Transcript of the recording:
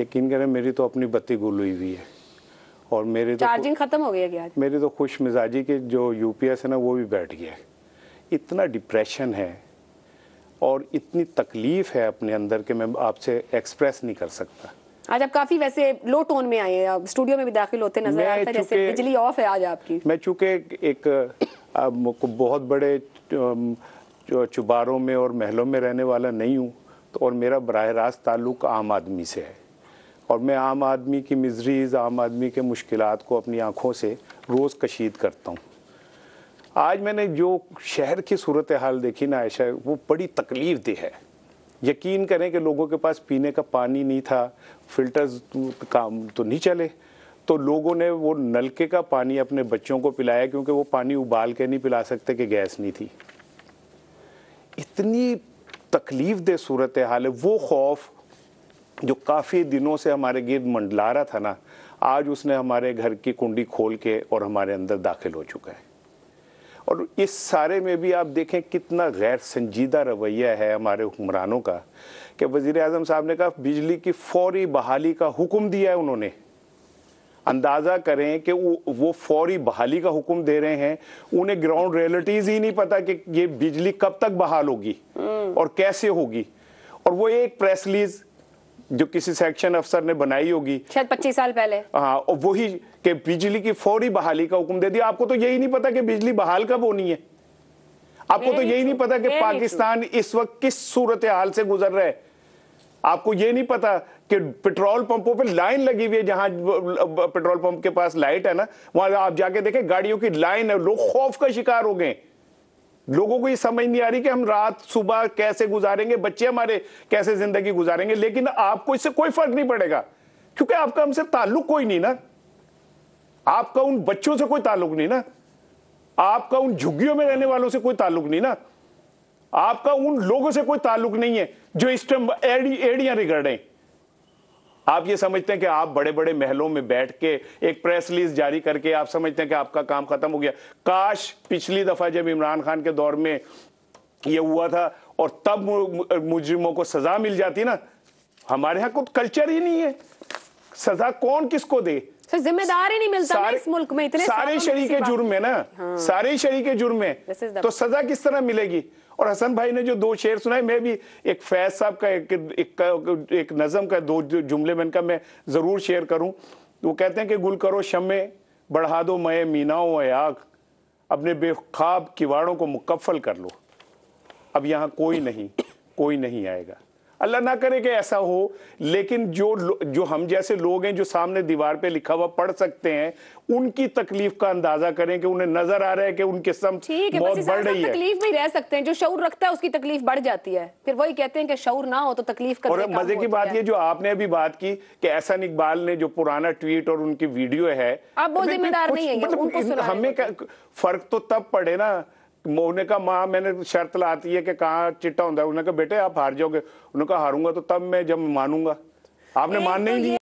यकीन करें मेरी तो अपनी बत्ती गुल हुई हुई है और मेरे तो चार्जिंग खत्म हो गया आज मेरी तो खुश मिजाजी के जो यूपीएस है ना वो भी बैठ गया इतना डिप्रेशन है और इतनी तकलीफ है अपने अंदर के मैं आपसे एक्सप्रेस नहीं कर सकता आज आप काफी वैसे लो टोन में आए हैं स्टूडियो में भी दाखिल होते नजर आता है जैसे बिजली ऑफ है आज आपकी मैं चूंकि एक बहुत बड़े चुबारों में और महलों में रहने वाला नहीं हूँ तो और मेरा बरह रास्त ताल्लुक आम आदमी से है और मैं आम आदमी की मिजरीज़ आम आदमी के मुश्किल को अपनी आँखों से रोज़ कशीद करता हूँ आज मैंने जो शहर की सूरत हाल देखी ना आयशा वो बड़ी तकलीफ दी है यकीन करें कि लोगों के पास पीने का पानी नहीं था फिल्टर्स तो काम तो नहीं चले तो लोगों ने वो नलके का पानी अपने बच्चों को पिलाया क्योंकि वो पानी उबाल के नहीं पिला सकते कि गैस नहीं थी इतनी तकलीफ दे सूरत हाल है वो खौफ जो काफ़ी दिनों से हमारे गिर्द मंडला रहा था ना आज उसने हमारे घर की कुंडी खोल के और हमारे अंदर दाखिल हो चुका है और इस सारे में भी आप देखें कितना गैर संजीदा रवैया है हमारे हुक्मरानों का कि वज़ी अजम साहब ने कहा बिजली की फौरी बहाली का हुक्म दिया है उन्होंने अंदाज़ा करें कि वो फौरी बहाली का हुक्म दे रहे हैं उन्हें ग्राउंड रियलिटीज़ ही नहीं पता कि ये बिजली कब तक बहाल होगी हम्म। और कैसे होगी और वो एक प्रेस रिलीज़ जो किसी सेक्शन अफसर ने बनाई होगी शायद पच्चीस साल पहले हाँ वही के बिजली की फौरी बहाली का हुक्म दे दिया आपको तो यही नहीं पता कि बिजली बहाल कब होनी है आपको तो यही नहीं पता कि पाकिस्तान इस वक्त किस सूरत हाल से गुजर रहा है आपको ये नहीं पता कि पेट्रोल पंपों पे लाइन लगी हुई है जहां पेट्रोल पंप के पास लाइट है ना वहां आप जाके देखें गाड़ियों की लाइन है लोग खौफ का शिकार हो गए लोगों को ये समझ नहीं आ रही कि हम रात सुबह कैसे गुजारेंगे बच्चे हमारे कैसे जिंदगी गुजारेंगे लेकिन आपको इससे कोई फर्क नहीं पड़ेगा क्योंकि आपका हमसे ताल्लुक कोई नहीं ना आपका उन बच्चों से कोई ताल्लुक नहीं ना आपका उन झुग्गियों में रहने वालों से कोई ताल्लुक नहीं ना आपका उन लोगों से कोई ताल्लुक नहीं है जो इस टाइम एड़ियां रिगड़ रहे हैं आप ये समझते हैं कि आप बड़े बड़े महलों में बैठ के एक प्रेस रिलीज जारी करके आप समझते हैं कि आपका काम खत्म हो गया काश पिछली दफा जब इमरान खान के दौर में ये हुआ था और तब मुजरिमों को सजा मिल जाती ना हमारे यहां कुछ कल्चर ही नहीं है सजा कौन किसको दे सर जिम्मेदार ही नहीं मिलता सारे, इस मुल्क में इतने सारे शरीक जुर्म है ना हाँ। सारे शरीक जुर्म है तो सजा किस तरह मिलेगी और हसन भाई ने जो दो शेर सुनाए मैं भी एक फैज साहब का एक एक, एक, एक नज़म का दो जुमले में इनका मैं ज़रूर शेयर करूं वो कहते हैं कि गुल करो शमे बढ़ा दो मैं मीनाओं आग अपने बेखाब किवाड़ों को मुकफ़ल कर लो अब यहाँ कोई नहीं कोई नहीं आएगा अल्लाह ना करे कि ऐसा हो लेकिन जो जो हम जैसे लोग हैं जो सामने दीवार पे लिखा हुआ पढ़ सकते हैं उनकी तकलीफ का अंदाजा करें कि उन्हें नजर आ रहा है कि उनके सम बहुत बढ़ रही है तकलीफ में रह सकते हैं जो शौर रखता है उसकी तकलीफ बढ़ जाती है फिर वही कहते हैं कि शौर ना हो तो तकलीफ का और मजे की बात ये जो आपने अभी बात की कि एहसन इकबाल ने जो पुराना ट्वीट और उनकी वीडियो है अब वो तो जिम्मेदार नहीं है मतलब हमें फर्क तो तब पड़े ना उन्हें कहा माँ मैंने शर्त लाती है कि कहाँ चिट्टा होता है उन्होंने कहा बेटे आप हार जाओगे उन्होंने कहा हारूंगा तो तब मैं जब मानूंगा आपने मान नहीं दिया